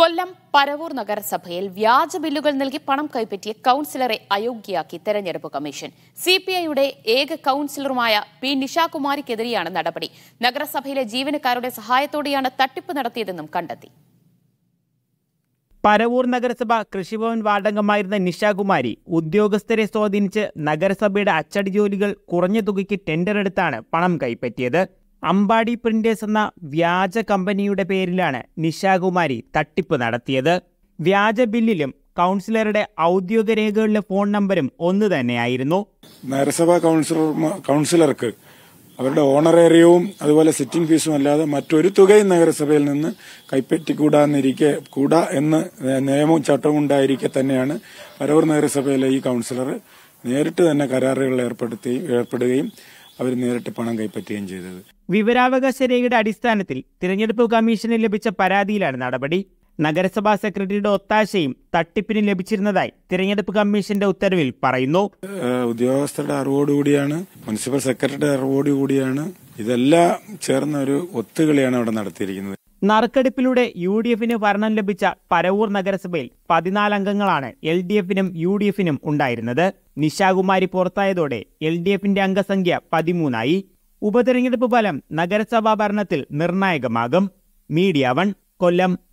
കൊല്ലം പരവൂർ നഗരസഭയിൽ വ്യാജ ബില്ലുകൾ നൽകി പണം കൈപ്പറ്റിയ കൌൺസിലറെ അയോഗ്യയാക്കി തെരഞ്ഞെടുപ്പ് കമ്മീഷൻ സി പി ഐയുടെ ഏക കൌൺസിലറുമായ പി നിഷാകുമാരിക്കെതിരെയാണ് നടപടി നഗരസഭയിലെ ജീവനക്കാരുടെ സഹായത്തോടെയാണ് തട്ടിപ്പ് നടത്തിയതെന്നും കണ്ടെത്തി പരവൂർ നഗരസഭ കൃഷിഭവൻ വാർഡംഗമായിരുന്ന നിഷാകുമാരി ഉദ്യോഗസ്ഥരെ സ്വാധീനിച്ച് നഗരസഭയുടെ അച്ചടി ജോലികൾ കുറഞ്ഞ തുകയ്ക്ക് ടെൻഡർ എടുത്താണ് പണം കൈപ്പറ്റിയത് അമ്പാടി പ്രിന്റേഴ്സ് എന്ന വ്യാജ കമ്പനിയുടെ പേരിലാണ് നിശാകുമാരി തട്ടിപ്പ് നടത്തിയത് വ്യാജ ബില്ലിലും കൗൺസിലറുടെ ഔദ്യോഗിക രേഖകളിലെ ഫോൺ നമ്പരും ഒന്ന് തന്നെയായിരുന്നു നഗരസഭാ കൗൺസിലർ കൗൺസിലർക്ക് അവരുടെ ഓണറേറിയവും അതുപോലെ സിറ്റിംഗ് ഫീസും അല്ലാതെ മറ്റൊരു തുകയും നഗരസഭയിൽ നിന്ന് കൈപ്പറ്റിക്കൂടാന്നിരിക്കെ കൂടാ എന്ന് നിയമവും ചട്ടവും ഉണ്ടായിരിക്കെ തന്നെയാണ് പരവൂർ നഗരസഭയിലെ ഈ കൗൺസിലർ നേരിട്ട് തന്നെ കരാറുകൾ ഏർപ്പെടുത്തുകയും ഏർപ്പെടുകയും അവർ നേരിട്ട് പണം കൈപ്പറ്റുകയും ചെയ്തത് വിവരാവകാശ രേഖയുടെ അടിസ്ഥാനത്തിൽ തിരഞ്ഞെടുപ്പ് കമ്മീഷന് ലഭിച്ച പരാതിയിലാണ് നടപടി നഗരസഭാ സെക്രട്ടറിയുടെ ഒത്താശയും തട്ടിപ്പിന് ലഭിച്ചിരുന്നതായി തിരഞ്ഞെടുപ്പ് കമ്മീഷന്റെ ഉത്തരവിൽ പറയുന്നു ഉദ്യോഗസ്ഥരുടെ അറിവോടുകൂടിയാണ് മുനിസിപ്പൽ സെക്രട്ടറിയുടെ അറിവോടുകൂടിയാണ് ഇതെല്ലാം ചേർന്ന ഒരു ഒത്തുകളിയാണ് അവിടെ നടത്തിയിരിക്കുന്നത് നറുക്കെടുപ്പിലൂടെ യു ഡി എഫിന് ഭരണം ലഭിച്ച പരവൂർ നഗരസഭയിൽ പതിനാല് അംഗങ്ങളാണ് എൽ ഡി എഫിനും യു ഡി എഫിനും ഉണ്ടായിരുന്നത് നിശാകുമാരി പുറത്തായതോടെ എൽ ഡി എഫിന്റെ അംഗസംഖ്യ പതിമൂന്നായി ഉപതെരഞ്ഞെടുപ്പ് ഫലം നഗരസഭാ ഭരണത്തിൽ നിർണായകമാകും മീഡിയ വൺ കൊല്ലം